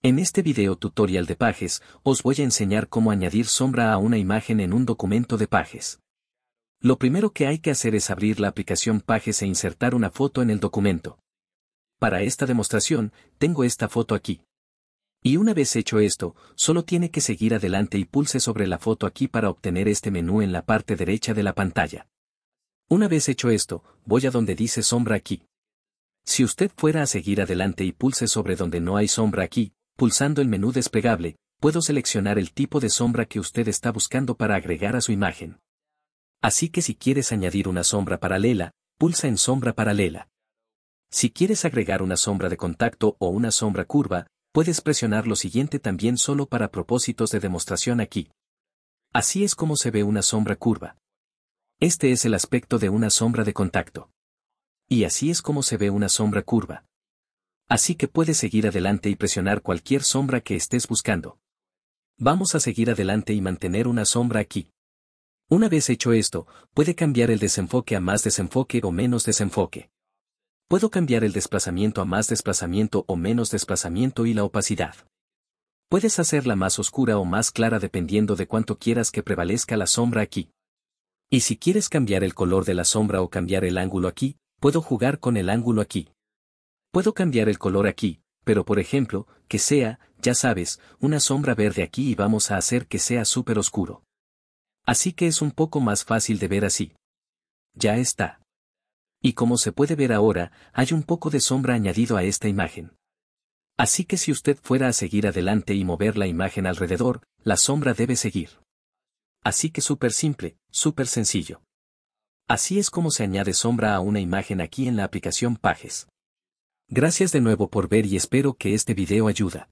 En este video tutorial de Pages, os voy a enseñar cómo añadir sombra a una imagen en un documento de Pages. Lo primero que hay que hacer es abrir la aplicación Pages e insertar una foto en el documento. Para esta demostración, tengo esta foto aquí. Y una vez hecho esto, solo tiene que seguir adelante y pulse sobre la foto aquí para obtener este menú en la parte derecha de la pantalla. Una vez hecho esto, voy a donde dice sombra aquí. Si usted fuera a seguir adelante y pulse sobre donde no hay sombra aquí, pulsando el menú desplegable, puedo seleccionar el tipo de sombra que usted está buscando para agregar a su imagen. Así que si quieres añadir una sombra paralela, pulsa en sombra paralela. Si quieres agregar una sombra de contacto o una sombra curva, puedes presionar lo siguiente también solo para propósitos de demostración aquí. Así es como se ve una sombra curva. Este es el aspecto de una sombra de contacto. Y así es como se ve una sombra curva. Así que puedes seguir adelante y presionar cualquier sombra que estés buscando. Vamos a seguir adelante y mantener una sombra aquí. Una vez hecho esto, puede cambiar el desenfoque a más desenfoque o menos desenfoque. Puedo cambiar el desplazamiento a más desplazamiento o menos desplazamiento y la opacidad. Puedes hacerla más oscura o más clara dependiendo de cuánto quieras que prevalezca la sombra aquí. Y si quieres cambiar el color de la sombra o cambiar el ángulo aquí, puedo jugar con el ángulo aquí. Puedo cambiar el color aquí, pero por ejemplo, que sea, ya sabes, una sombra verde aquí y vamos a hacer que sea súper oscuro. Así que es un poco más fácil de ver así. Ya está. Y como se puede ver ahora, hay un poco de sombra añadido a esta imagen. Así que si usted fuera a seguir adelante y mover la imagen alrededor, la sombra debe seguir. Así que súper simple, súper sencillo. Así es como se añade sombra a una imagen aquí en la aplicación Pages. Gracias de nuevo por ver y espero que este video ayuda.